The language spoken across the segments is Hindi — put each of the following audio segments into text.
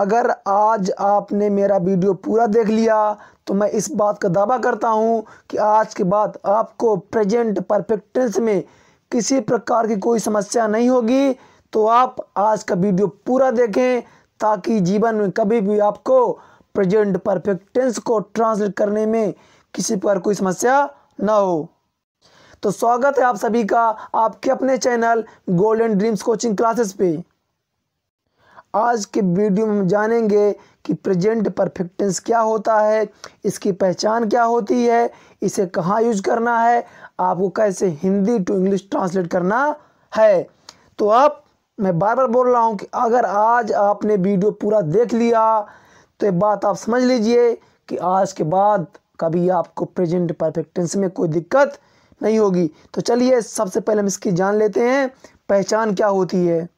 अगर आज आपने मेरा वीडियो पूरा देख लिया तो मैं इस बात का दावा करता हूँ कि आज के बाद आपको प्रेजेंट परफेक्टेंस में किसी प्रकार की कोई समस्या नहीं होगी तो आप आज का वीडियो पूरा देखें ताकि जीवन में कभी भी आपको प्रेजेंट परफेक्टेंस को ट्रांसलेट करने में किसी प्रकार कोई समस्या ना हो तो स्वागत है आप सभी का आपके अपने channel golden dreams coaching classes पे आज के वीडियो में हम जानेंगे कि प्रेजेंट परफेक्ट टेंस क्या होता है इसकी पहचान क्या होती है इसे कहाँ यूज करना है आपको कैसे हिंदी टू इंग्लिश ट्रांसलेट करना है तो आप मैं बार बार बोल रहा हूँ कि अगर आज आपने वीडियो पूरा देख लिया तो ये बात आप समझ लीजिए कि आज के बाद कभी आपको प्रेजेंट परफेक्ट टेंस में कोई दिक्कत नहीं होगी तो चलिए सबसे पहले हम इसकी जान लेते हैं पहचान क्या होती है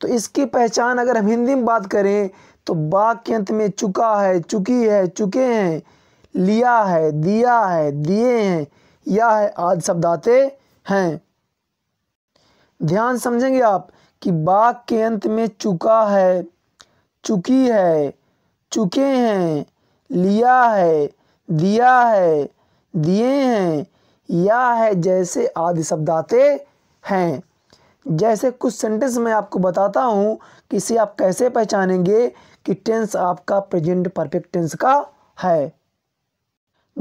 तो इसकी पहचान अगर हम हिंदी में बात करें तो बाघ के अंत में चुका है चुकी है चुके हैं लिया है दिया है दिए हैं या है आदि शब्द आते हैं ध्यान समझेंगे आप कि बाघ के अंत में चुका है चुकी है चुके हैं लिया है दिया है दिए हैं या है जैसे आदि शब्द आते हैं जैसे कुछ सेंटेंस मैं आपको बताता हूँ कि इसे आप कैसे पहचानेंगे कि टेंस आपका प्रेजेंट परफेक्ट टेंस का है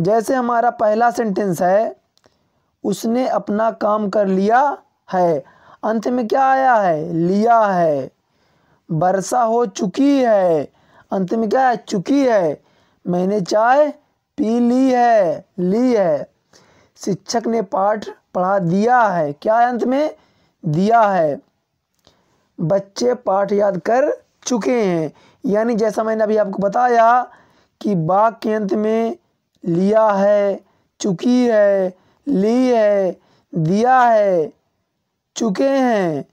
जैसे हमारा पहला सेंटेंस है उसने अपना काम कर लिया है अंत में क्या आया है लिया है वर्षा हो चुकी है अंत में क्या है चुकी है मैंने चाय पी ली है ली है शिक्षक ने पाठ पढ़ा दिया है क्या है अंत में दिया है बच्चे पाठ याद कर चुके हैं यानी जैसा मैंने अभी आपको बताया कि बाग के अंत में लिया है चुकी है ली है दिया है चुके हैं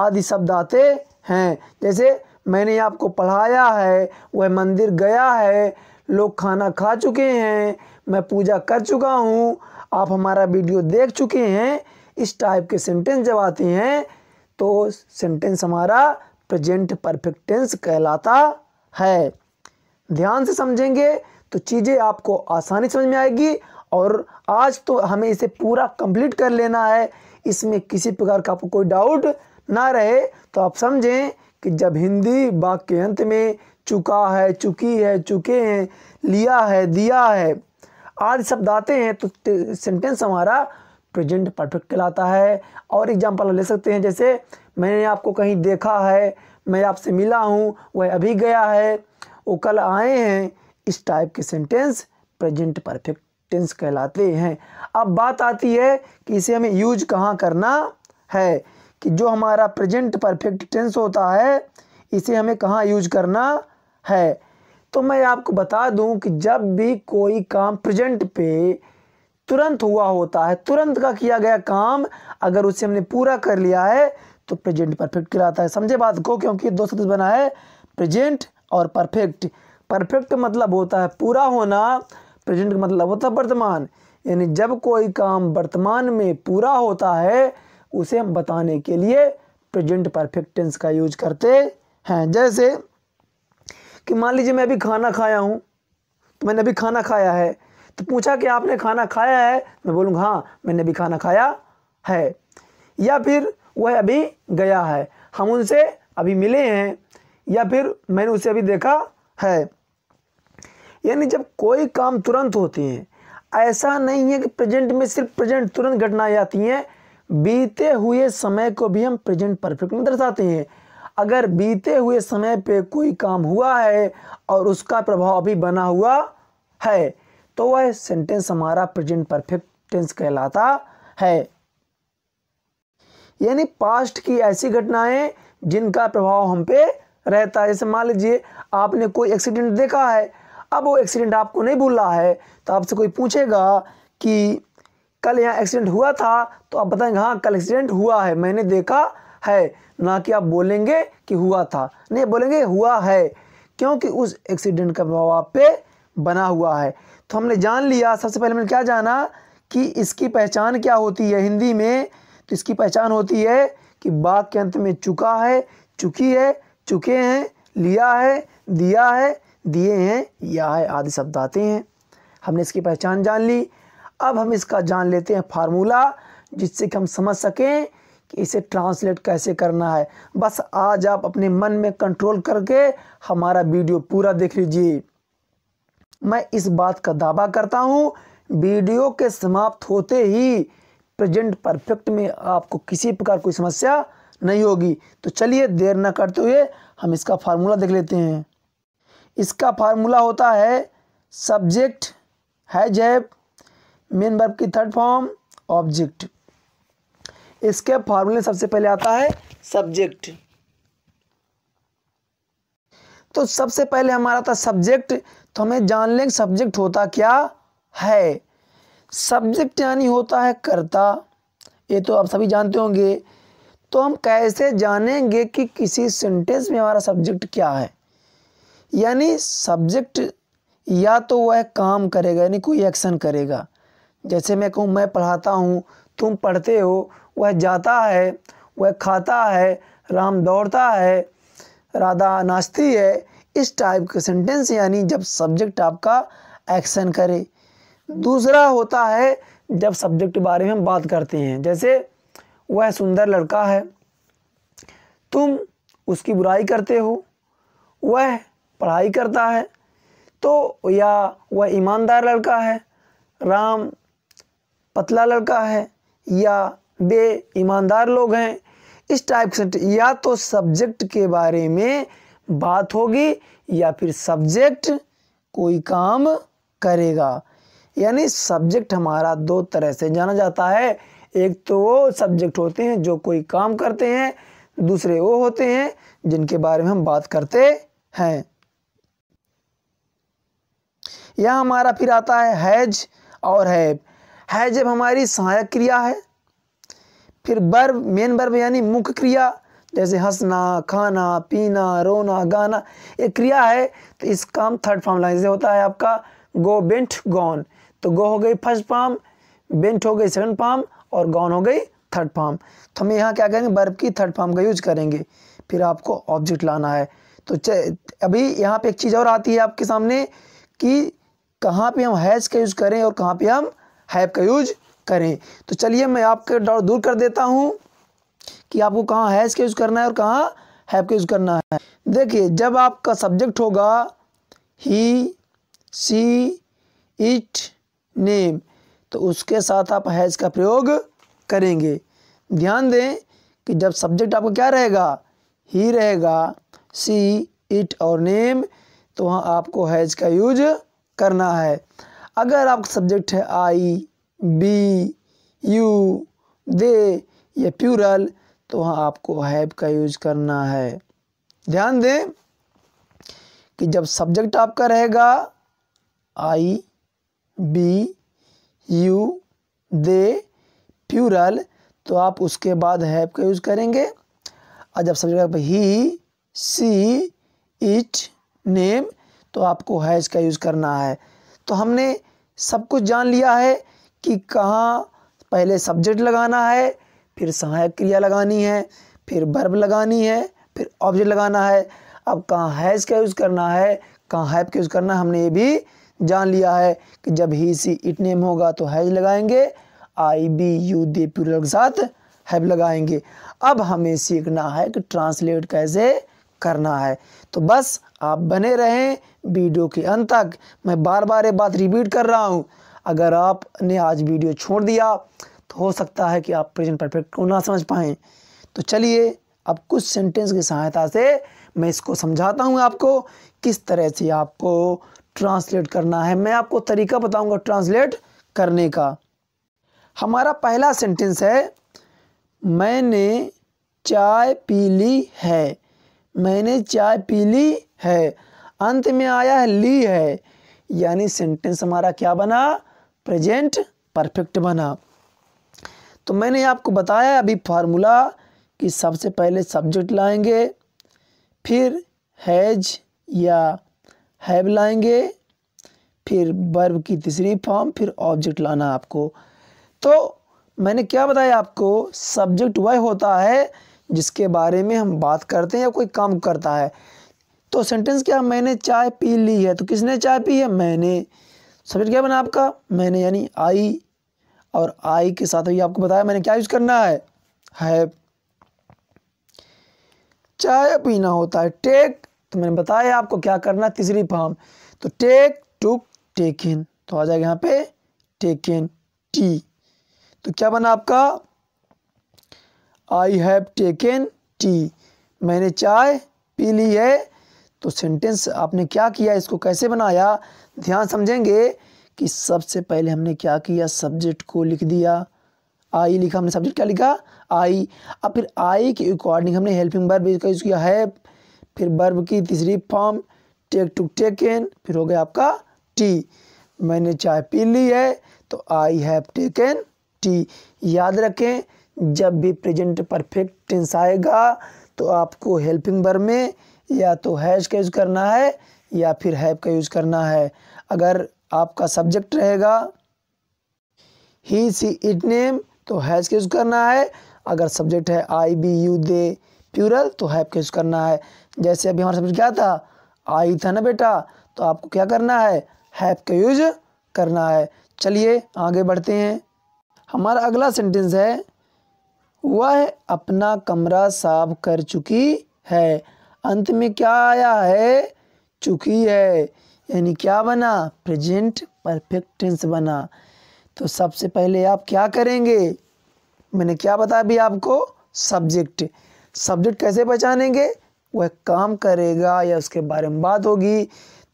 आदि शब्द आते हैं जैसे मैंने आपको पढ़ाया है वह मंदिर गया है लोग खाना खा चुके हैं मैं पूजा कर चुका हूँ आप हमारा वीडियो देख चुके हैं इस टाइप के सेंटेंस जब आते हैं तो सेंटेंस हमारा प्रेजेंट परफेक्ट टेंस कहलाता है ध्यान से समझेंगे तो चीज़ें आपको आसानी समझ में आएगी और आज तो हमें इसे पूरा कंप्लीट कर लेना है इसमें किसी प्रकार का आपको कोई डाउट ना रहे तो आप समझें कि जब हिंदी वाक्य अंत में चुका है चुकी है चुके हैं लिया है दिया है आदि शब्द आते हैं तो सेंटेंस हमारा प्रेजेंट परफेक्ट कहलाता है और एग्जाम्पल ले सकते हैं जैसे मैंने आपको कहीं देखा है मैं आपसे मिला हूँ वह अभी गया है वो कल आए हैं इस टाइप के सेंटेंस प्रेजेंट परफेक्ट टेंस कहलाते हैं अब बात आती है कि इसे हमें यूज कहाँ करना है कि जो हमारा प्रेजेंट परफेक्ट टेंस होता है इसे हमें कहाँ यूज करना है तो मैं आपको बता दूं कि जब भी कोई काम प्रेजेंट पे तुरंत हुआ होता है तुरंत का किया गया काम अगर उसे हमने पूरा कर लिया है तो प्रेजेंट परफेक्ट कराता है समझे बात को क्योंकि दो शब्द बना है प्रेजेंट और परफेक्ट परफेक्ट मतलब होता है पूरा होना प्रेजेंट का मतलब होता है वर्तमान यानी जब कोई काम वर्तमान में पूरा होता है उसे हम बताने के लिए प्रेजेंट परफेक्ट टेंस का यूज करते हैं जैसे कि मान लीजिए मैं अभी खाना खाया हूँ तो मैंने अभी खाना खाया है तो पूछा कि आपने खाना खाया है मैं बोलूँगा हाँ मैंने अभी खाना खाया है या फिर वह अभी गया है हम उनसे अभी मिले हैं या फिर मैंने उसे अभी देखा है यानी जब कोई काम तुरंत होते हैं ऐसा नहीं है कि प्रेजेंट में सिर्फ प्रेजेंट तुरंत घटनाएं आती हैं बीते हुए समय को भी हम प्रेजेंट परफेक्ट में दर्शाते हैं अगर बीते हुए समय पे कोई काम हुआ है और उसका प्रभाव अभी बना हुआ है तो वह सेंटेंस हमारा प्रेजेंट परफेक्ट टेंस कहलाता है यानी पास्ट की ऐसी घटनाएं जिनका प्रभाव हम पे रहता है जैसे मान लीजिए आपने कोई एक्सीडेंट देखा है अब वो एक्सीडेंट आपको नहीं भूल रहा है तो आपसे कोई पूछेगा कि कल यहाँ एक्सीडेंट हुआ था तो आप बताएंगे हाँ कल एक्सीडेंट हुआ है मैंने देखा है ना कि आप बोलेंगे कि हुआ था नहीं बोलेंगे हुआ है क्योंकि उस एक्सीडेंट का प्रभाव आप पे बना हुआ है तो हमने जान लिया सबसे पहले हमने क्या जाना कि इसकी पहचान क्या होती है हिंदी में तो इसकी पहचान होती है कि बाग के अंत में चुका है चुकी है चुके हैं लिया है दिया है दिए हैं या है आदि शब्द आते हैं हमने इसकी पहचान जान ली अब हम इसका जान लेते हैं फार्मूला जिससे कि हम समझ सकें कि इसे ट्रांसलेट कैसे करना है बस आज आप अपने मन में कंट्रोल करके हमारा वीडियो पूरा देख लीजिए मैं इस बात का दावा करता हूँ वीडियो के समाप्त होते ही प्रेजेंट परफेक्ट में आपको किसी प्रकार कोई समस्या नहीं होगी तो चलिए देर ना करते हुए हम इसका फार्मूला देख लेते हैं इसका फार्मूला होता है सब्जेक्ट है जैब मेन वर्ब की थर्ड फॉर्म ऑब्जेक्ट इसके फार्मूले सबसे पहले आता है सब्जेक्ट तो सबसे पहले हमारा था सब्जेक्ट तो हमें जान लें सब्जेक्ट होता क्या है सब्जेक्ट यानी होता है कर्ता ये तो आप सभी जानते होंगे तो हम कैसे जानेंगे कि किसी सेंटेंस में हमारा सब्जेक्ट क्या है यानी सब्जेक्ट या तो वह काम करेगा यानी कोई एक्शन करेगा जैसे मैं कहूँ मैं पढ़ाता हूँ तुम पढ़ते हो वह जाता है वह खाता है राम दौड़ता है राधा नाचती है इस टाइप के सेंटेंस यानी जब सब्जेक्ट आपका एक्शन करे दूसरा होता है जब सब्जेक्ट के बारे में बात करते हैं जैसे वह सुंदर लड़का है तुम उसकी बुराई करते हो वह पढ़ाई करता है तो या वह ईमानदार लड़का है राम पतला लड़का है या बे ईमानदार लोग हैं इस टाइप से या तो सब्जेक्ट के बारे में बात होगी या फिर सब्जेक्ट कोई काम करेगा यानी सब्जेक्ट हमारा दो तरह से जाना जाता है एक तो वो सब्जेक्ट होते हैं जो कोई काम करते हैं दूसरे वो होते हैं जिनके बारे में हम बात करते हैं यह हमारा फिर आता है हैज और है हैज हमारी सहायक क्रिया है फिर बर्ब मेन बर्ब यानी मुख्य क्रिया जैसे हंसना खाना पीना रोना गाना एक क्रिया है तो इस काम थर्ड फॉर्म लाइन से होता है आपका गो बेंट गॉन तो गो हो गई फर्स्ट फॉर्म बेंट हो गई सेकंड फॉर्म और गॉन हो गई थर्ड फॉर्म तो हम यहाँ क्या करेंगे बर्फ की थर्ड फॉर्म का यूज करेंगे फिर आपको ऑब्जेक्ट लाना है तो अभी यहाँ पे एक चीज़ और आती है आपके सामने कि कहाँ पे हम हैज़ का यूज़ करें और कहाँ पे हम हैव का यूज करें तो चलिए मैं आपके डाउट दूर कर देता हूँ कि आपको कहाँ हैज़ का यूज़ करना है और कहाँ हैव का यूज़ करना है देखिए जब आपका सब्जेक्ट होगा ही सी इट नेम तो उसके साथ आप हैज़ का प्रयोग करेंगे ध्यान दें कि जब सब्जेक्ट आपका क्या रहेगा ही रहेगा सी इट और नेम तो वहाँ आपको हैज़ का यूज करना है अगर आपका सब्जेक्ट है आई बी यू दे या प्यूरल तो आपको हैव का यूज करना है ध्यान दें कि जब सब्जेक्ट आपका रहेगा I we you they plural तो आप उसके बाद हैव का यूज करेंगे और जब सब्जेक्ट आप ही सी इच नेम तो आपको हैज का यूज़ करना है तो हमने सब कुछ जान लिया है कि कहाँ पहले सब्जेक्ट लगाना है फिर सहायक क्रिया लगानी है फिर बर्ब लगानी है फिर ऑब्जेक्ट लगाना है अब कहाँ हैज़ का यूज़ करना है कहाँ हैप का यूज़ करना है हमने ये भी जान लिया है कि जब ही सी इट नेम होगा तो हैज लगाएंगे I we you they plural के साथ हैप लगाएंगे अब हमें सीखना है कि ट्रांसलेट कैसे करना है तो बस आप बने रहें वीडियो के अंत तक मैं बार बार ये बात रिपीट कर रहा हूँ अगर आपने आज वीडियो छोड़ दिया तो हो सकता है कि आप प्रेजेंट परफेक्ट को ना समझ पाएँ तो चलिए अब कुछ सेंटेंस की सहायता से मैं इसको समझाता हूँ आपको किस तरह से आपको ट्रांसलेट करना है मैं आपको तरीका बताऊँगा ट्रांसलेट करने का हमारा पहला सेंटेंस है मैंने चाय पी ली है मैंने चाय पी ली है अंत में आया है ली है यानी सेंटेंस हमारा क्या बना प्रेजेंट परफेक्ट बना तो मैंने आपको बताया अभी फार्मूला कि सबसे पहले सब्जेक्ट लाएंगे फिर हैज या हैव लाएंगे फिर बर्ब की तीसरी फॉर्म फिर ऑब्जेक्ट लाना आपको तो मैंने क्या बताया आपको सब्जेक्ट वह होता है जिसके बारे में हम बात करते हैं या कोई काम करता है तो सेंटेंस क्या मैंने चाय पी ली है तो किसने चाय पी है मैंने सब्जेक्ट क्या बना आपका मैंने यानी आई और आई के साथ भी आपको बताया मैंने क्या यूज़ करना है हैव चाय पीना होता है टेक तो मैंने बताया आपको क्या करना तीसरी फॉर्म तो टेक टुक इन तो आ जाएगा यहाँ पे इन टी तो क्या बना आपका आई हैव टेकन टी मैंने चाय पी ली है तो सेंटेंस आपने क्या किया इसको कैसे बनाया ध्यान समझेंगे कि सबसे पहले हमने क्या किया सब्जेक्ट को लिख दिया आई लिखा हमने सब्जेक्ट क्या लिखा आई अब फिर आई के अकॉर्डिंग हमने हेल्पिंग बर्ब का यूज़ किया है फिर बर्ब की तीसरी फॉर्म टेक टू टेकन फिर हो गया आपका टी मैंने चाय पी ली है तो आई हैव टेकन टी याद रखें जब भी प्रेजेंट परफेक्ट टेंस आएगा तो आपको हेल्पिंग बर्ब में या तो हैज का यूज़ करना है या फिर हैव का यूज़ करना है अगर आपका सब्जेक्ट रहेगा ही सी इट नेम तो हैज़ के यूज़ करना है अगर सब्जेक्ट है I we you they plural तो हैव के यूज़ करना है जैसे अभी हमारा सब्जेक्ट क्या था आई था ना बेटा तो आपको क्या करना है हैव का यूज करना है चलिए आगे बढ़ते हैं हमारा अगला सेंटेंस है वह अपना कमरा साफ कर चुकी है अंत में क्या आया है चुकी है यानी क्या बना प्रेजेंट परफेक्ट टेंस बना तो सबसे पहले आप क्या करेंगे मैंने क्या बताया अभी आपको सब्जेक्ट सब्जेक्ट कैसे पहचानेंगे वह काम करेगा या उसके बारे में बात होगी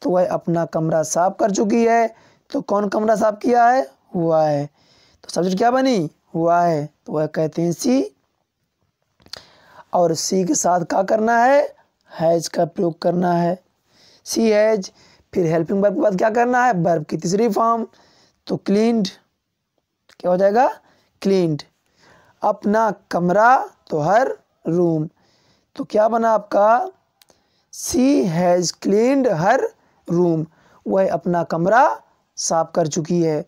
तो वह अपना कमरा साफ कर चुकी है तो कौन कमरा साफ किया है हुआ है तो सब्जेक्ट क्या बनी हुआ है तो वह कहते हैं सी और सी के साथ क्या करना है हैज का प्रयोग करना है सी हैज़ फिर हेल्पिंग बर्ब के बाद क्या करना है बर्ब की तीसरी फॉर्म तो क्लीन्ड क्या हो जाएगा क्लीन्ड अपना कमरा तो हर रूम तो क्या बना आपका she has cleaned her room वह अपना कमरा साफ कर चुकी है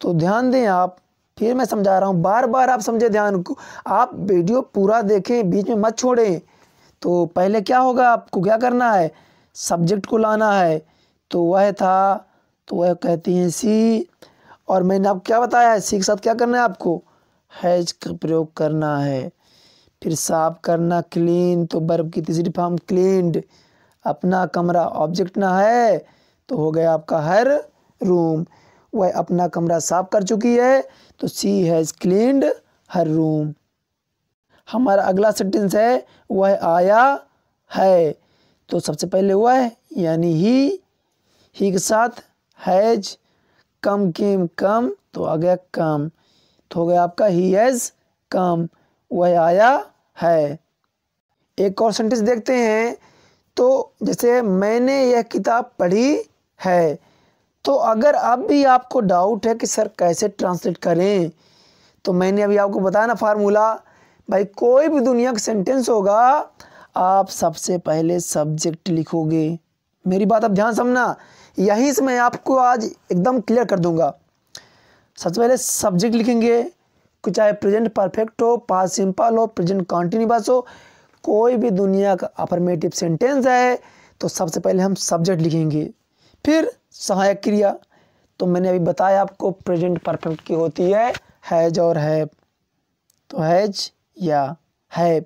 तो ध्यान दें आप फिर मैं समझा रहा हूँ बार बार आप समझे ध्यान को आप वीडियो पूरा देखें बीच में मत छोड़ें तो पहले क्या होगा आपको क्या करना है सब्जेक्ट को लाना है तो वह था तो वह कहती हैं सी और मैंने आपको क्या बताया है सी के साथ क्या करना है आपको हैज का प्रयोग करना है फिर साफ करना क्लीन तो बर्फ की तीसरी फॉर्म क्लीनड अपना कमरा ऑब्जेक्ट ना है तो हो गया आपका हर रूम वह अपना कमरा साफ कर चुकी है तो she has cleaned her room हमारा अगला सेंटेंस है वह आया है तो सबसे पहले वह यानी ही ही के साथ हैज कम केम कम तो आ गया कम तो हो गया आपका ही हैज़ कम वह आया है एक और सेंटेंस देखते हैं तो जैसे मैंने यह किताब पढ़ी है तो अगर अब भी आपको डाउट है कि सर कैसे ट्रांसलेट करें तो मैंने अभी आपको बताया ना फार्मूला भाई कोई भी दुनिया का सेंटेंस होगा आप सबसे पहले सब्जेक्ट लिखोगे मेरी बात अब ध्यान समझना यही से मैं आपको आज एकदम क्लियर कर दूंगा सबसे पहले सब्जेक्ट लिखेंगे कि चाहे प्रेजेंट परफेक्ट हो पास सिंपल हो प्रेजेंट कॉन्टीन्यूस हो कोई भी दुनिया का अफर्मेटिव सेंटेंस है तो सबसे पहले हम सब्जेक्ट लिखेंगे फिर सहायक क्रिया तो मैंने अभी बताया आपको प्रेजेंट परफेक्ट की होती है हैज और हैब तो हैज या हैब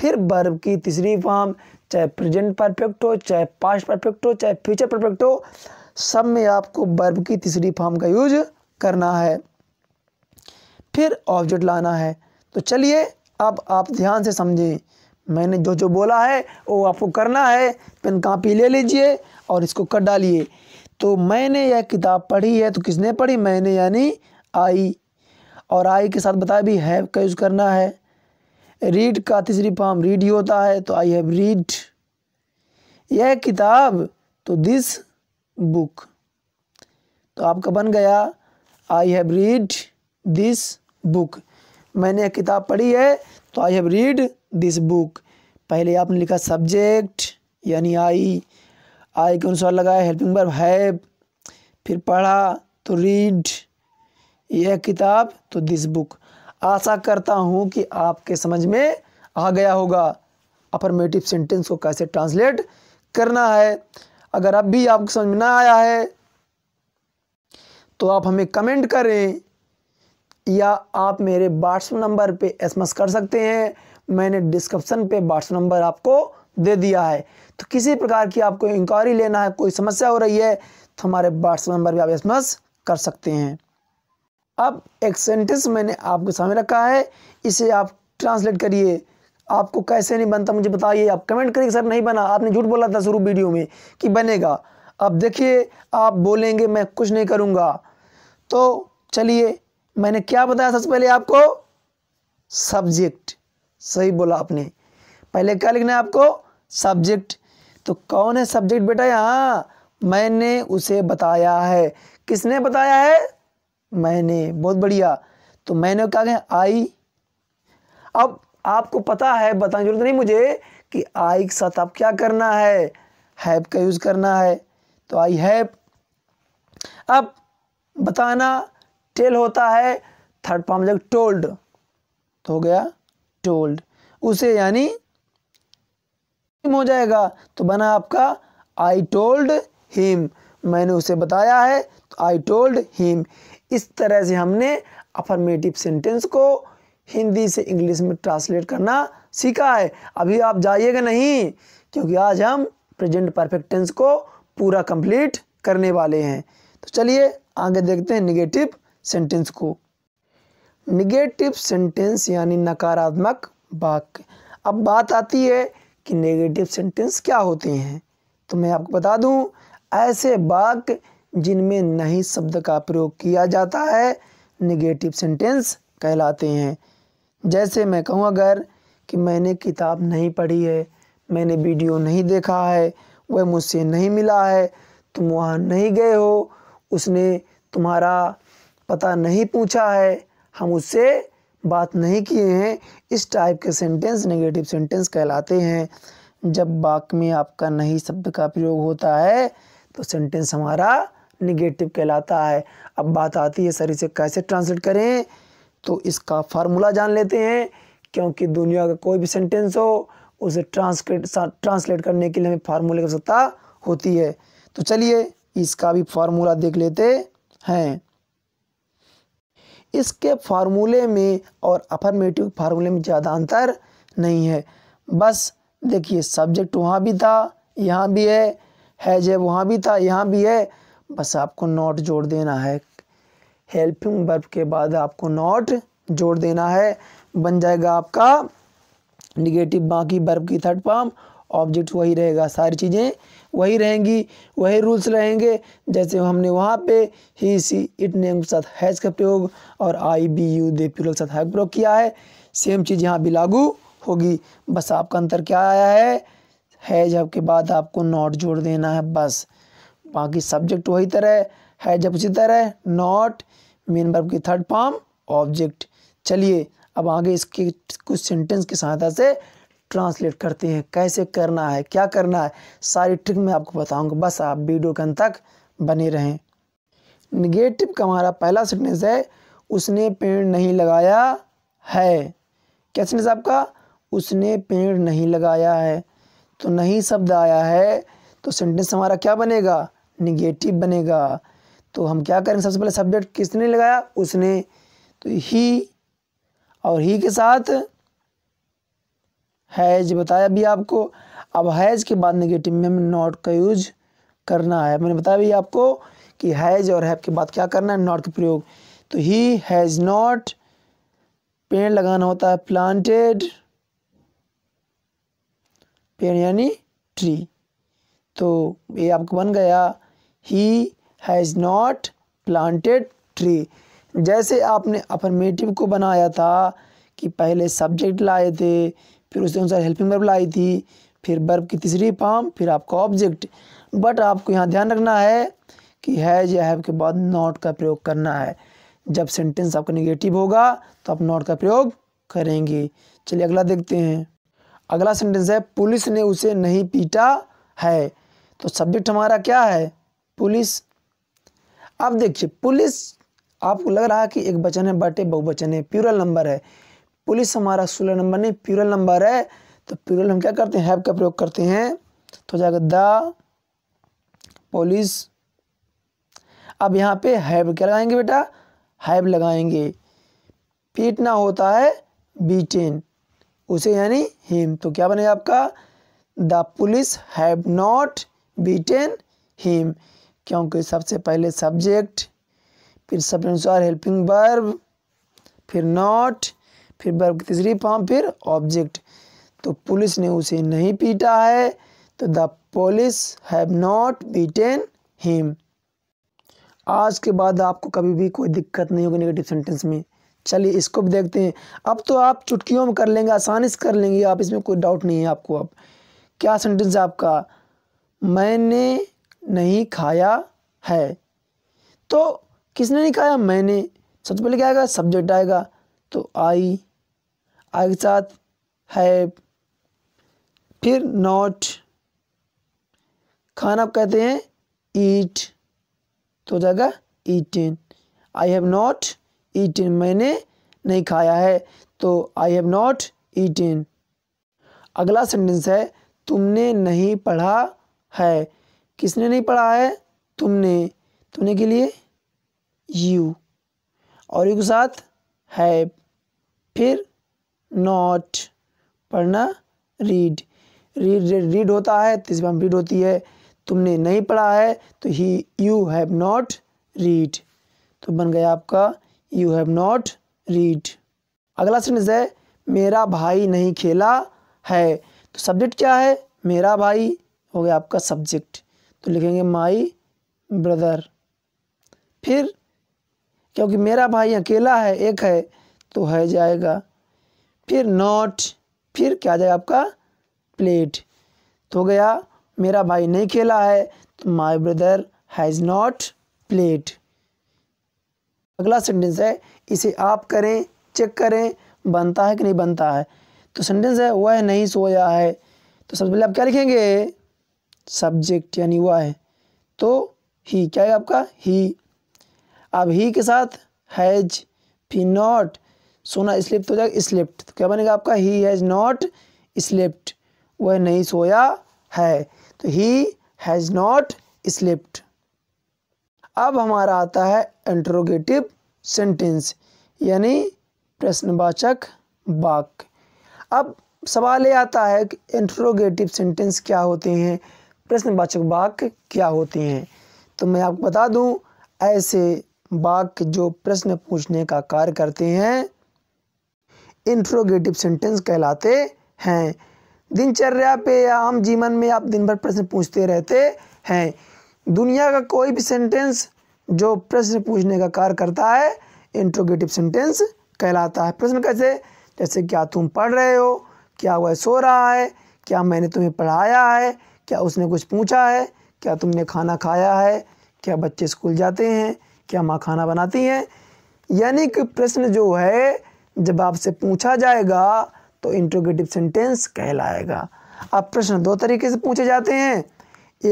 फिर बर्ब की तीसरी फॉर्म चाहे प्रेजेंट परफेक्ट हो चाहे पास्ट परफेक्ट हो चाहे फ्यूचर परफेक्ट हो सब में आपको बर्ब की तीसरी फॉर्म का यूज करना है फिर ऑब्जेक्ट लाना है तो चलिए अब आप ध्यान से समझें मैंने जो जो बोला है वो आपको करना है पेन कापी ले लीजिए और इसको कर डालिए तो मैंने यह किताब पढ़ी है तो किसने पढ़ी मैंने यानी आई और आई के साथ बताया भी हैव का यूज़ करना है रीड का तीसरी फॉर्म रीड ही होता है तो आई हैव रीड यह किताब तो दिस बुक तो आपका बन गया I have read this book मैंने यह किताब पढ़ी है तो I have read this book पहले आपने लिखा सब्जेक्ट यानी आई आई के अनुसार लगाया हेल्पिंग वर्ब हैव फिर पढ़ा तो रीड यह किताब तो दिस बुक आशा करता हूँ कि आपके समझ में आ गया होगा अपरमेटिव सेंटेंस को कैसे ट्रांसलेट करना है अगर अब भी आपको समझ में ना आया है तो आप हमें कमेंट करें या आप मेरे व्हाट्सएप नंबर पे एसएमएस कर सकते हैं मैंने डिस्क्रिप्शन पे व्हाट्सएप नंबर आपको दे दिया है तो किसी प्रकार की आपको इंक्वायरी लेना है कोई समस्या हो रही है तो हमारे व्हाट्सएप नंबर पर आप एस कर सकते हैं अब एक सेंटेंस मैंने आपके सामने रखा है इसे आप ट्रांसलेट करिए आपको कैसे नहीं बनता मुझे बताइए आप कमेंट करिए सर नहीं बना आपने झूठ बोला था शुरू वीडियो में कि बनेगा अब देखिए आप बोलेंगे मैं कुछ नहीं करूँगा तो चलिए मैंने क्या बताया सबसे पहले आपको सब्जेक्ट सही बोला आपने पहले क्या लिखना है आपको सब्जेक्ट तो कौन है सब्जेक्ट बेटा यहाँ मैंने उसे बताया है किसने बताया है मैंने बहुत बढ़िया तो मैंने क्या कहें आई अब आपको पता है बताने जरूरत नहीं मुझे कि आई के साथ आप क्या करना है हैप का यूज़ करना है तो आई हैप अब बताना टेल होता है थर्ड फॉर्म जब टोल्ड तो हो गया टोल्ड उसे यानी हो जाएगा तो बना आपका आई टोल्ड हिम मैंने उसे बताया है तो आई टोल्ड हिम इस तरह से हमने अफर्मेटिव सेंटेंस को हिंदी से इंग्लिश में ट्रांसलेट करना सीखा है अभी आप जाइएगा नहीं क्योंकि आज हम प्रेजेंट परफेक्ट टेंस को पूरा कंप्लीट करने वाले हैं तो चलिए आगे देखते हैं निगेटिव सेंटेंस को निगेटिव सेंटेंस यानी नकारात्मक वाक्य अब बात आती है कि नेगेटिव सेंटेंस क्या होते हैं तो मैं आपको बता दूं ऐसे वाक्य जिनमें नहीं शब्द का प्रयोग किया जाता है निगेटिव सेंटेंस कहलाते हैं जैसे मैं कहूँ अगर कि मैंने किताब नहीं पढ़ी है मैंने वीडियो नहीं देखा है वह मुझसे नहीं मिला है तुम वहाँ नहीं गए हो उसने तुम्हारा पता नहीं पूछा है हम उससे बात नहीं किए हैं इस टाइप के सेंटेंस नेगेटिव सेंटेंस कहलाते हैं जब वाक में आपका नहीं शब्द का प्रयोग होता है तो सेंटेंस हमारा निगेटिव कहलाता है अब बात आती है सर इसे कैसे ट्रांसलेट करें तो इसका फार्मूला जान लेते हैं क्योंकि दुनिया का कोई भी सेंटेंस हो उसे ट्रांसलेट ट्रांसलेट करने के लिए हमें फार्मूले की आवश्यकता होती है तो चलिए इसका भी फार्मूला देख लेते हैं इसके फार्मूले में और अफर्मेटिव फार्मूले में ज़्यादा अंतर नहीं है बस देखिए सब्जेक्ट वहाँ भी था यहाँ भी है हैज है वहाँ भी था यहाँ भी है बस आपको नॉट जोड़ देना है हेल्पिंग बर्ब के बाद आपको नॉट जोड़ देना है बन जाएगा आपका निगेटिव बाकी बर्ब की थर्ड फॉर्म ऑब्जेक्ट वही रहेगा सारी चीज़ें वही रहेंगी वही रूल्स रहेंगे जैसे हमने वहाँ पे ही सी इट नेम के साथ हैज़ का प्रयोग और I we you they plural के साथ हैव प्रयोग किया है सेम चीज़ यहाँ भी लागू होगी बस आपका अंतर क्या आया है हैज के बाद आपको नॉट जोड़ देना है बस बाकी सब्जेक्ट वही तरह है जब उसी तरह नॉट मेन वर्ब की थर्ड फॉर्म ऑब्जेक्ट चलिए अब आगे इसके कुछ सेंटेंस की सहायता से ट्रांसलेट करते हैं कैसे करना है क्या करना है सारी ट्रिक मैं आपको बताऊंगा बस आप वीडियो के अंत तक बने रहें निगेटिव का हमारा पहला सेंटेंस है उसने पेड़ नहीं लगाया है क्या सेंटेंस आपका उसने पेड़ नहीं लगाया है तो नहीं शब्द आया है तो सेंटेंस हमारा क्या बनेगा निगेटिव बनेगा तो हम क्या करेंगे सबसे पहले सब्जेक्ट किसने लगाया उसने तो ही और ही के साथ हैज बताया भी आपको अब हैज के बाद निगेटिव में हमें नॉट का यूज करना है मैंने बताया भी आपको कि हैज और हैव के बाद क्या करना है नॉट का प्रयोग तो ही हैज़ नॉट पेड़ लगाना होता है प्लांटेड पेड़ यानी ट्री तो ये आपको बन गया he has not planted tree जैसे आपने अपरमेटिव को बनाया था कि पहले सब्जेक्ट लाए थे फिर उसके अनुसार हेल्पिंग वर्ब लाई थी फिर बर्ब की तीसरी फॉर्म फिर आपका ऑब्जेक्ट बट आपको यहाँ ध्यान रखना है कि हैज या हैव के बाद नॉट का प्रयोग करना है जब सेंटेंस आपका निगेटिव होगा तो आप नॉट का प्रयोग करेंगे चलिए अगला देखते हैं अगला सेंटेंस है पुलिस ने उसे नहीं पीटा है तो सब्जेक्ट हमारा क्या है पुलिस अब देखिए पुलिस आपको लग रहा है कि एक बचन है बटे बहुवचन है प्यूरल नंबर है पुलिस हमारा सोलह नंबर नहीं प्यूरल नंबर है तो प्यूरल हम क्या करते हैं हैव का प्रयोग करते हैं तो जाएगा द पुलिस अब यहाँ पे हैव क्या लगाएंगे बेटा हैव लगाएंगे पीटना होता है बीटेन उसे यानी हिम तो क्या बनेगा आपका the police have not beaten him क्योंकि सबसे पहले सब्जेक्ट फिर सब्जेंसार हेल्पिंग बर्ब फिर नॉट फिर बर्ब की तीसरी फॉर्म फिर ऑब्जेक्ट तो पुलिस ने उसे नहीं पीटा है तो the police have not beaten him आज के बाद आपको कभी भी कोई दिक्कत नहीं होगी नेगेटिव सेंटेंस में चलिए इसको भी देखते हैं अब तो आप चुटकियों में कर लेंगे आसानी से कर लेंगे आप इसमें कोई डाउट नहीं है आपको अब क्या सेंटेंस है आपका मैंने नहीं खाया है तो किसने नहीं खाया मैंने सबसे पहले क्या आएगा सब्जेक्ट आएगा तो आई आई के साथ है फिर नॉट खाना आप कहते हैं ईट तो हो जाएगा ईटिन आई हैव नॉट ईटिन मैंने नहीं खाया है तो आई हैव नॉट ईटिन अगला सेंटेंस है तुमने नहीं पढ़ा है किसने नहीं पढ़ा है तुमने तुमने के लिए यू और यू के साथ है फिर नॉट पढ़ना रीड रीड रीड होता है तो इसमें रीड होती है तुमने नहीं पढ़ा है तो ही यू हैव नॉट रीड तो बन गया आपका यू हैव नॉट रीड अगला सेंटेंस है मेरा भाई नहीं खेला है तो सब्जेक्ट क्या है मेरा भाई हो गया आपका सब्जेक्ट तो लिखेंगे माई ब्रदर फिर क्योंकि मेरा भाई अकेला है एक है तो है जाएगा फिर नॉट फिर क्या जाएगा आपका प्लेट तो हो गया मेरा भाई नहीं खेला है तो my brother has not played अगला सेंटेंस है इसे आप करें चेक करें बनता है कि नहीं बनता है तो सेंटेंस है वह नहीं सोया है तो सबसे पहले आप क्या लिखेंगे सब्जेक्ट यानी वह है तो ही क्या है आपका ही अब ही के साथ हैज फी नॉट सोना स्लिप्ट तो हो जाएगा स्लिप्ट तो क्या बनेगा आपका ही हैज़ नॉट स्लिप्ट वह नहीं सोया है तो ही हैज़ नॉट स्लिप्ट अब हमारा आता है इंट्रोगेटिव सेंटेंस यानी प्रश्नवाचक वाक्य अब सवाल ये आता है कि इंट्रोगेटिव सेंटेंस क्या होते हैं प्रश्नवाचक वाक्य क्या होते हैं तो मैं आपको बता दूं ऐसे वाक्य जो प्रश्न पूछने का कार्य करते हैं इंट्रोगेटिव सेंटेंस कहलाते हैं दिनचर्या पे या आम जीवन में आप दिन भर प्रश्न पूछते रहते हैं दुनिया का कोई भी सेंटेंस जो प्रश्न पूछने का कार्य करता है इंट्रोगेटिव सेंटेंस कहलाता है प्रश्न कैसे जैसे क्या तुम पढ़ रहे हो क्या वह सो रहा है क्या मैंने तुम्हें पढ़ाया है क्या उसने कुछ पूछा है क्या तुमने खाना खाया है क्या बच्चे स्कूल जाते हैं क्या माँ खाना बनाती हैं यानी कि प्रश्न जो है जब आपसे पूछा जाएगा तो इंट्रोगेटिव सेंटेंस कहलाएगा अब प्रश्न दो तरीके से पूछे जाते हैं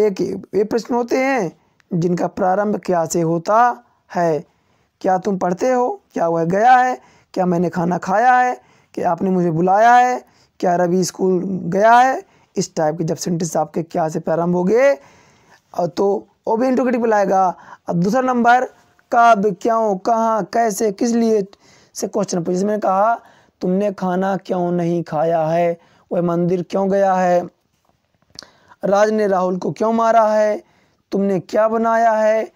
एक वे प्रश्न होते हैं जिनका प्रारंभ क्या से होता है क्या तुम पढ़ते हो क्या वह गया है क्या मैंने खाना खाया है क्या आपने मुझे बुलाया है क्या रवि स्कूल गया है इस टाइप के जब सेंटेंस आपके क्या से प्रारंभ हो गए तो वो भी इंट्रोगेटिव लाएगा अब दूसरा नंबर कब क्यों कहाँ कैसे किस लिए से क्वेश्चन पूछे मैंने कहा तुमने खाना क्यों नहीं खाया है वह मंदिर क्यों गया है राज ने राहुल को क्यों मारा है तुमने क्या बनाया है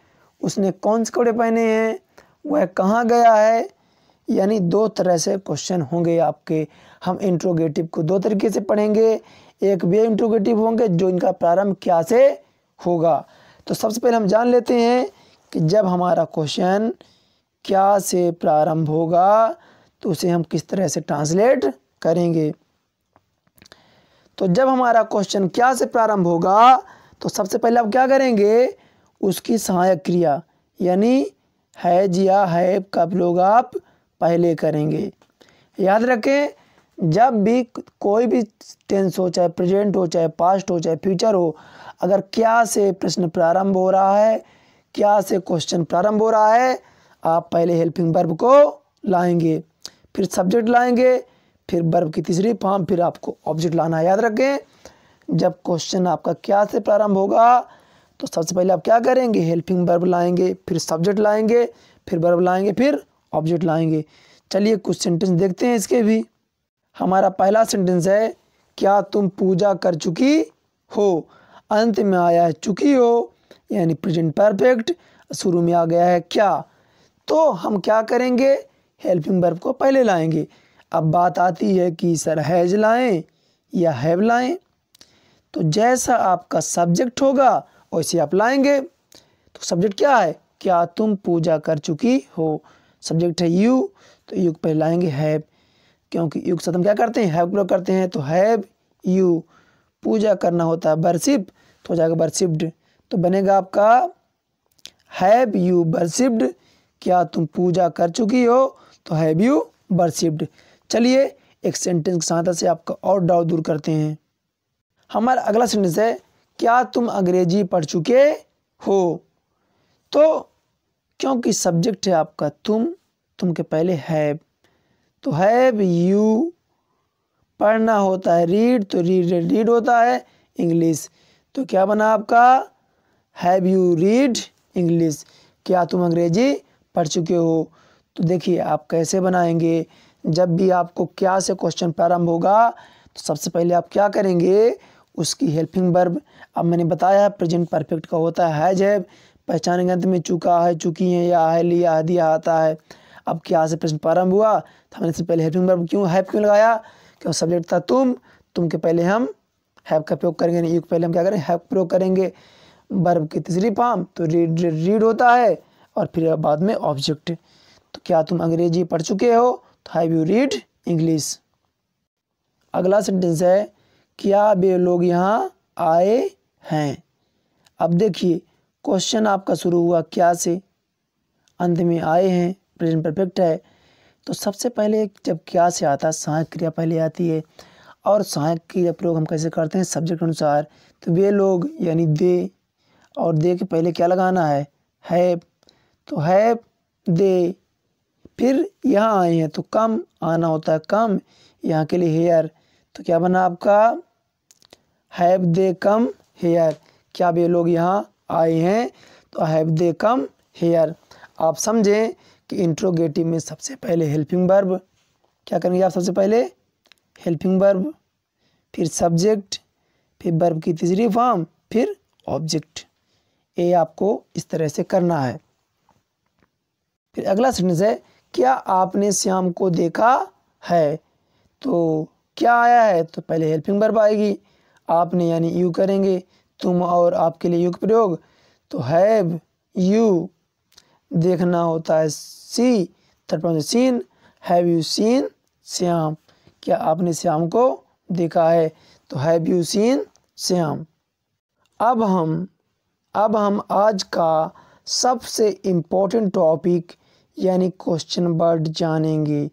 उसने कौन से कपड़े पहने हैं वह कहाँ गया है यानी दो तरह से क्वेश्चन होंगे आपके हम इंट्रोगेटिव को दो तरीके से पढ़ेंगे एक बे इंट्रोगेटिव होंगे जो इनका प्रारंभ क्या से होगा तो सबसे पहले हम जान लेते हैं कि जब हमारा क्वेश्चन क्या से प्रारंभ होगा तो उसे हम किस तरह से ट्रांसलेट करेंगे तो जब हमारा क्वेश्चन क्या से प्रारंभ होगा तो सबसे पहले आप क्या करेंगे उसकी सहायक क्रिया यानी हैज या हैब का प्रयोग आप पहले करेंगे याद रखें जब भी कोई भी टेंस हो चाहे प्रेजेंट हो चाहे पास्ट हो चाहे फ्यूचर हो अगर क्या से प्रश्न प्रारंभ हो रहा है क्या से क्वेश्चन प्रारंभ हो रहा है आप पहले हेल्पिंग बर्ब को लाएंगे फिर सब्जेक्ट लाएंगे फिर बर्ब की तीसरी फॉर्म फिर आपको ऑब्जेक्ट लाना याद रखें जब क्वेश्चन आपका क्या से प्रारंभ होगा तो सबसे पहले आप क्या करेंगे हेल्पिंग बर्ब लाएंगे फिर सब्जेक्ट लाएंगे फिर बर्ब लाएंगे फिर ऑब्जेक्ट लाएंगे चलिए कुछ सेंटेंस देखते हैं इसके भी हमारा पहला सेंटेंस है क्या तुम पूजा कर चुकी हो अंत में आया है चुकी हो यानी प्रेजेंट परफेक्ट शुरू में आ गया है क्या तो हम क्या करेंगे हेल्पिंग वर्ब को पहले लाएंगे अब बात आती है कि सर हैज लाएँ या हैव लाएँ तो जैसा आपका सब्जेक्ट होगा वैसे आप लाएंगे तो सब्जेक्ट क्या है क्या तुम पूजा कर चुकी हो सब्जेक्ट है यू तो यू पहले लाएंगे हैव क्योंकि युग साथ तो हम क्या करते हैं हैव करते हैं तो हैव यू पूजा करना होता है बर्सिप तो हो जाएगा बर्सिप्ड तो बनेगा आपका हैव यू बर्सिप्ड क्या तुम पूजा कर चुकी हो तो हैव यू बर्सिप्ड चलिए एक सेंटेंस की सहायता से आपका और डाउट दूर करते हैं हमारा अगला सेंटेंस है क्या तुम अंग्रेजी पढ़ चुके हो तो क्योंकि सब्जेक्ट है आपका तुम तुम के पहले हैव तो हैव यू पढ़ना होता है रीड तो रीड रीड होता है इंग्लिश तो क्या बना आपका हैव यू रीड इंग्लिश क्या तुम अंग्रेजी पढ़ चुके हो तो देखिए आप कैसे बनाएंगे जब भी आपको क्या से क्वेश्चन प्रारंभ होगा तो सबसे पहले आप क्या करेंगे उसकी हेल्पिंग वर्ब अब मैंने बताया प्रेजेंट परफेक्ट का होता है हैज है पहचान अंत में चुका है चुकी है या है लिया है दिया आता है अब क्या से प्रश्न प्रारंभ हुआ तो हमने इससे पहले हेल्पिंग वर्ब क्यों हैप क्यों लगाया क्यों सब्जेक्ट था तुम तुम के पहले हम हैप का प्रयोग करेंगे नहीं पहले हम क्या करें हैप प्रयोग करेंगे वर्ब की तीसरी फॉर्म तो रीड रीड होता है और फिर बाद में ऑब्जेक्ट तो क्या तुम अंग्रेजी पढ़ चुके हो तो हैव यू रीड इंग्लिश अगला सेंटेंस है क्या वे लोग यहाँ आए हैं अब देखिए क्वेश्चन आपका शुरू हुआ क्या से अंत में आए हैं प्रेजेंट परफेक्ट है तो सबसे पहले जब क्या से आता है सहायक क्रिया पहले आती है और सहायक क्रिया प्रयोग हम कैसे करते हैं सब्जेक्ट अनुसार तो वे लोग यानी दे और दे के पहले क्या लगाना है हैव तो है दे फिर यहाँ आए हैं तो कम आना होता है कम यहाँ के लिए हेयर तो क्या बना आपका हैव दे कम हेयर क्या वे लोग यहाँ आए हैं तो हैव दे कम हेयर आप समझें कि इंट्रोगेटिव में सबसे पहले हेल्पिंग वर्ब क्या करेंगे आप सबसे पहले हेल्पिंग वर्ब फिर सब्जेक्ट फिर वर्ब की तीसरी फॉर्म फिर ऑब्जेक्ट ये आपको इस तरह से करना है फिर अगला सेंटेंस है क्या आपने श्याम को देखा है तो क्या आया है तो पहले हेल्पिंग वर्ब आएगी आपने यानी यू करेंगे तुम और आपके लिए यू का प्रयोग तो हैव यू देखना होता है see third person seen have you seen Shyam क्या आपने श्याम को देखा है तो हैव यू सीन श्याम अब हम अब हम आज का सबसे इम्पोर्टेंट टॉपिक यानी क्वेश्चन वर्ड जानेंगे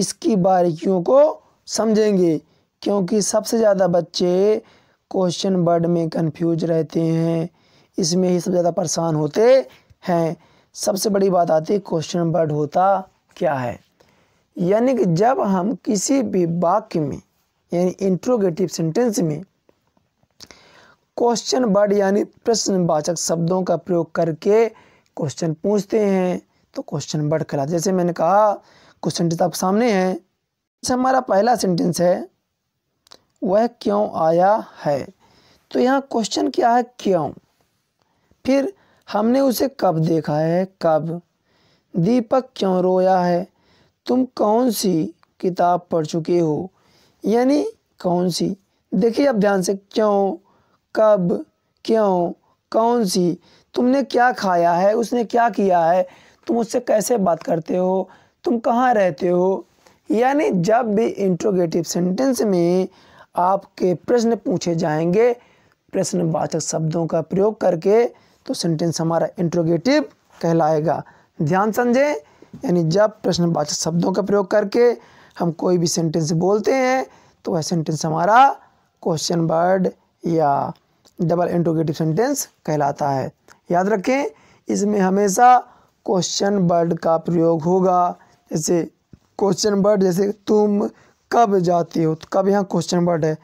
इसकी बारीकियों को समझेंगे क्योंकि सबसे ज़्यादा बच्चे क्वेश्चन वर्ड में कंफ्यूज रहते हैं इसमें ही सबसे ज़्यादा परेशान होते हैं सबसे बड़ी बात आती है क्वेश्चन नंबर होता क्या है यानी कि जब हम किसी भी वाक्य में यानी इंट्रोगेटिव सेंटेंस में क्वेश्चन वर्ड यानी प्रश्नवाचक शब्दों का प्रयोग करके क्वेश्चन पूछते हैं तो क्वेश्चन वर्ड कहलाते जैसे मैंने कहा कुछ सेंटेंस आप सामने हैं जैसे हमारा पहला सेंटेंस है वह क्यों आया है तो यहाँ क्वेश्चन क्या है क्यों फिर हमने उसे कब देखा है कब दीपक क्यों रोया है तुम कौन सी किताब पढ़ चुके हो यानी कौन सी देखिए अब ध्यान से क्यों कब क्यों कौन सी तुमने क्या खाया है उसने क्या किया है तुम उससे कैसे बात करते हो तुम कहाँ रहते हो यानी जब भी इंट्रोगेटिव सेंटेंस में आपके प्रश्न पूछे जाएंगे प्रश्नवाचक शब्दों का प्रयोग करके तो सेंटेंस हमारा इंट्रोगेटिव कहलाएगा ध्यान समझें यानी जब प्रश्नवाचक शब्दों का प्रयोग करके हम कोई भी सेंटेंस बोलते हैं तो वह सेंटेंस हमारा क्वेश्चन वर्ड या डबल इंट्रोगेटिव सेंटेंस कहलाता है याद रखें इसमें हमेशा क्वेश्चन वर्ड का प्रयोग होगा जैसे क्वेश्चन वर्ड जैसे तुम कब जाती हो तो कब यहाँ क्वेश्चन वर्ड है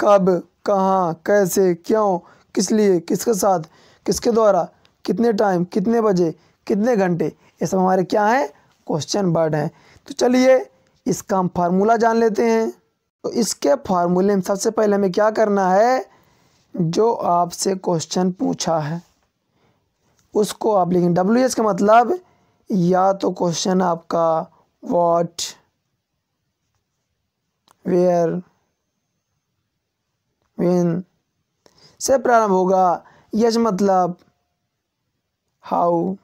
कब कहाँ कैसे क्यों किस लिए किसके साथ किसके द्वारा कितने टाइम कितने बजे कितने घंटे ये सब हमारे क्या हैं क्वेश्चन वर्ड हैं तो चलिए इसका हम फार्मूला जान लेते हैं तो इसके फार्मूले में सबसे पहले हमें क्या करना है जो आपसे क्वेश्चन पूछा है उसको आप लिखें डब्ल्यू एस का मतलब या तो क्वेश्चन आपका वॉट वेयर वेन से प्रारंभ होगा यज मतलब हाउ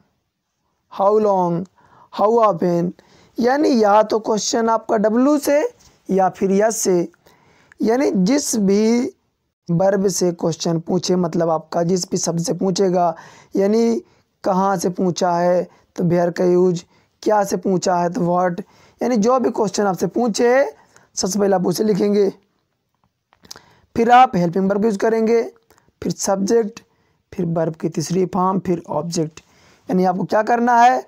हाउ लॉन्ग हाउ पेन यानी या तो क्वेश्चन आपका डब्लू से या फिर यस से यानी जिस भी वर्ब से क्वेश्चन पूछे मतलब आपका जिस भी शब्द से पूछेगा यानी कहाँ से पूछा है तो भेयर का यूज क्या से पूछा है तो व्हाट यानी जो भी क्वेश्चन आपसे पूछे सबसे पहले आप उसे लिखेंगे फिर आप हेल्पिंग वर्ब यूज़ करेंगे फिर सब्जेक्ट फिर बर्फ की तीसरी फॉर्म फिर ऑब्जेक्ट यानी आपको क्या करना है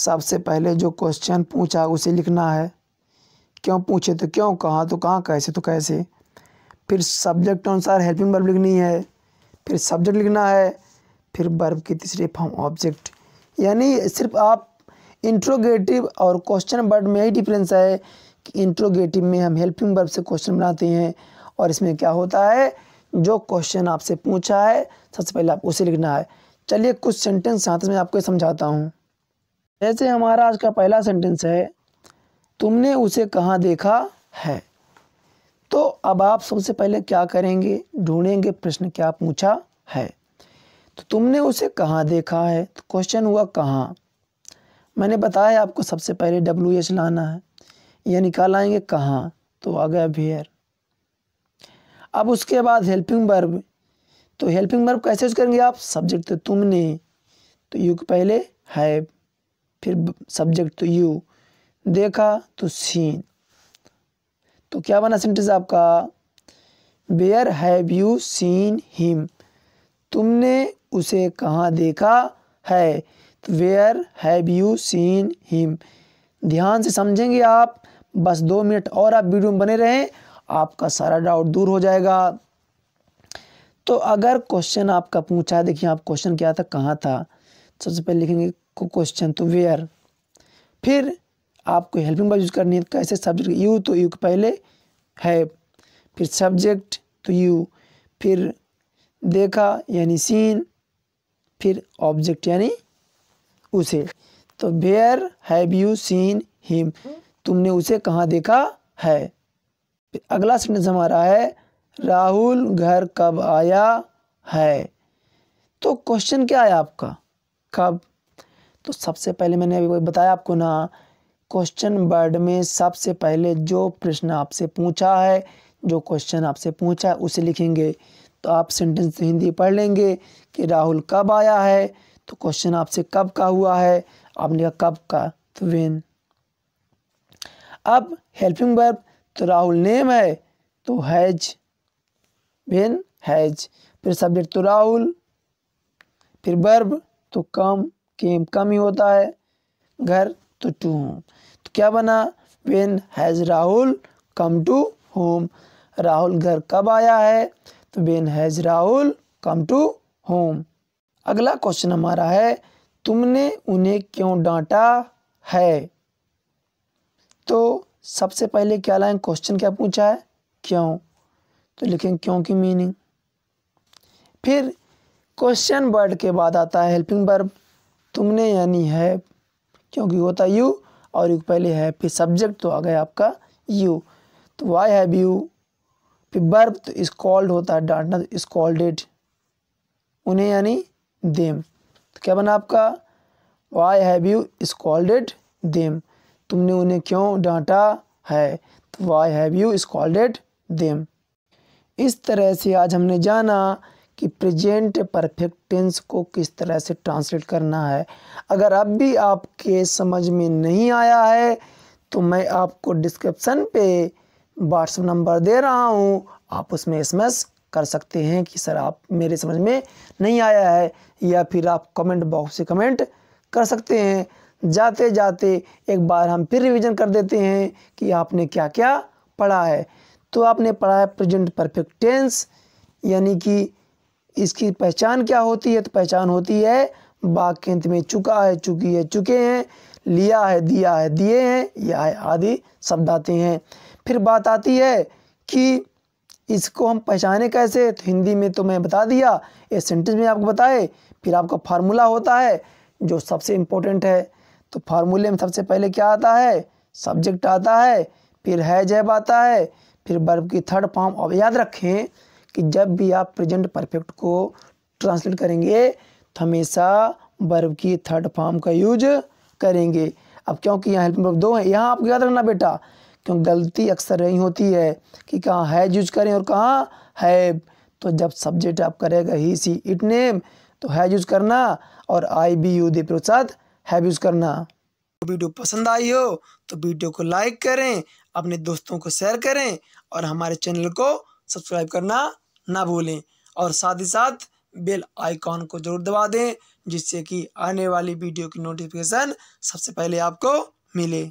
सबसे पहले जो क्वेश्चन पूछा उसे लिखना है क्यों पूछे तो क्यों कहाँ तो कहाँ कैसे तो कैसे फिर सब्जेक्ट अनुसार हेल्पिंग बर्फ लिखनी है फिर सब्जेक्ट लिखना है फिर बर्फ की तीसरी फॉर्म ऑब्जेक्ट यानी सिर्फ आप इंट्रोगेटिव और क्वेश्चन वर्ड में यही डिफरेंस है कि इंट्रोगेटिव में हम हेल्पिंग बर्ब से क्वेश्चन बनाते हैं और इसमें क्या होता है जो क्वेश्चन आपसे पूछा है सबसे पहले आपको उसे लिखना है चलिए कुछ सेंटेंस साथ में आपको समझाता हूँ जैसे हमारा आज का पहला सेंटेंस है तुमने उसे कहाँ देखा है तो अब आप सबसे पहले क्या करेंगे ढूंढेंगे प्रश्न क्या पूछा है तो तुमने उसे कहाँ देखा है तो क्वेश्चन हुआ कहाँ मैंने बताया आपको सबसे पहले डब्ल्यू एच लाना है या निकाल आएंगे कहाँ तो आ गया भेयर अब उसके बाद हेल्पिंग वर्ब तो हेल्पिंग वर्ब कैसे यूज करेंगे आप सब्जेक्ट तो तुमने तो यू के पहले है फिर सब्जेक्ट तो यू देखा तो सीन तो क्या बना सेंटेंस आपका where have you seen him तुमने उसे कहाँ देखा है तो where have you seen him ध्यान से समझेंगे आप बस दो मिनट और आप वीडियो में बने रहें आपका सारा डाउट दूर हो जाएगा तो अगर क्वेश्चन आपका पूछा देखिए आप क्वेश्चन क्या था कहाँ था सबसे पहले लिखेंगे क्वेश्चन तो वेयर फिर आपको हेल्पिंग वर्ब यूज करनी है तो कैसे सब्जेक्ट यू तो यू के पहले है फिर सब्जेक्ट तो यू फिर देखा यानी सीन फिर ऑब्जेक्ट यानी उसे तो where have you seen him तुमने उसे कहाँ देखा है अगला सेंटेंस हमारा है राहुल घर कब आया है तो क्वेश्चन क्या है आपका कब तो सबसे पहले मैंने अभी बताया आपको ना क्वेश्चन वर्ड में सबसे पहले जो प्रश्न आपसे पूछा है जो क्वेश्चन आपसे पूछा है उसे लिखेंगे तो आप सेंटेंस हिंदी पढ़ लेंगे कि राहुल कब आया है तो क्वेश्चन आपसे कब का हुआ है आपने कहा कब का तो वेन अब हेल्पिंग वर्ब तो राहुल नेम है तो हैज वेन हैज फिर सब्जेक्ट तो राहुल फिर बर्ब तो कम केम कम ही होता है घर तो टू होम तो क्या बना when has Rahul come to home Rahul घर कब आया है तो when has Rahul come to home अगला क्वेश्चन हमारा है तुमने उन्हें क्यों डांटा है तो सबसे पहले क्या लाइन क्वेश्चन क्या पूछा है क्यों तो लिखेंगे क्योंकि मीनिंग फिर क्वेश्चन वर्ड के बाद आता है हेल्पिंग वर्ब तुमने यानी है क्योंकि होता यू और यू पहले है फिर सब्जेक्ट तो आ गया आपका यू तो वाई हैव यू फिर बर्ब तो इस कॉल्ड होता है डांटना तो इस कॉल्डेड उन्हें यानी देम तो क्या बना आपका वाई हैव यू इस कॉल्डेड देम तुमने उन्हें क्यों डांटा है तो वाई हैव यू इस कॉल्डेड देम इस तरह से आज हमने जाना कि प्रेजेंट परफेक्ट टेंस को किस तरह से ट्रांसलेट करना है अगर अब भी आपके समझ में नहीं आया है तो मैं आपको डिस्क्रिप्सन पे व्हाट्सअप नंबर दे रहा हूँ आप उसमें एस कर सकते हैं कि सर आप मेरे समझ में नहीं आया है या फिर आप कमेंट बॉक्स से कमेंट कर सकते हैं जाते जाते एक बार हम फिर रिवीजन कर देते हैं कि आपने क्या क्या पढ़ा है तो आपने पढ़ा है प्रेजेंट परफेक्ट टेंस यानी कि इसकी पहचान क्या होती है तो पहचान होती है बाग अंत में चुका है चुकी है चुके हैं लिया है दिया है दिए हैं या है आदि शब्द आते हैं फिर बात आती है कि इसको हम पहचाने कैसे तो हिंदी में तो मैं बता दिया ये सेंटेंस में आपको बताए फिर आपका फार्मूला होता है जो सबसे इम्पोर्टेंट है तो फार्मूले में सबसे पहले क्या आता है सब्जेक्ट आता है फिर है जैब आता है फिर वर्ब की थर्ड फॉर्म अब याद रखें कि जब भी आप प्रेजेंट परफेक्ट को ट्रांसलेट करेंगे तो हमेशा वर्ब की थर्ड फॉर्म का यूज करेंगे अब क्योंकि यहाँ हेल्पिंग वर्ब दो हैं यहाँ आप याद रखना बेटा क्यों गलती अक्सर यही होती है कि कहाँ हैज यूज करें और कहाँ हैव तो जब सब्जेक्ट आप करेगा ही सी इट नेम तो हैज यूज करना और आई बी यू दे प्रोत्साहत हैव यूज करना वीडियो पसंद आई हो तो वीडियो को लाइक करें अपने दोस्तों को शेयर करें और हमारे चैनल को सब्सक्राइब करना ना भूलें और साथ ही साथ बेल आइकॉन को ज़रूर दबा दें जिससे कि आने वाली वीडियो की नोटिफिकेशन सबसे पहले आपको मिले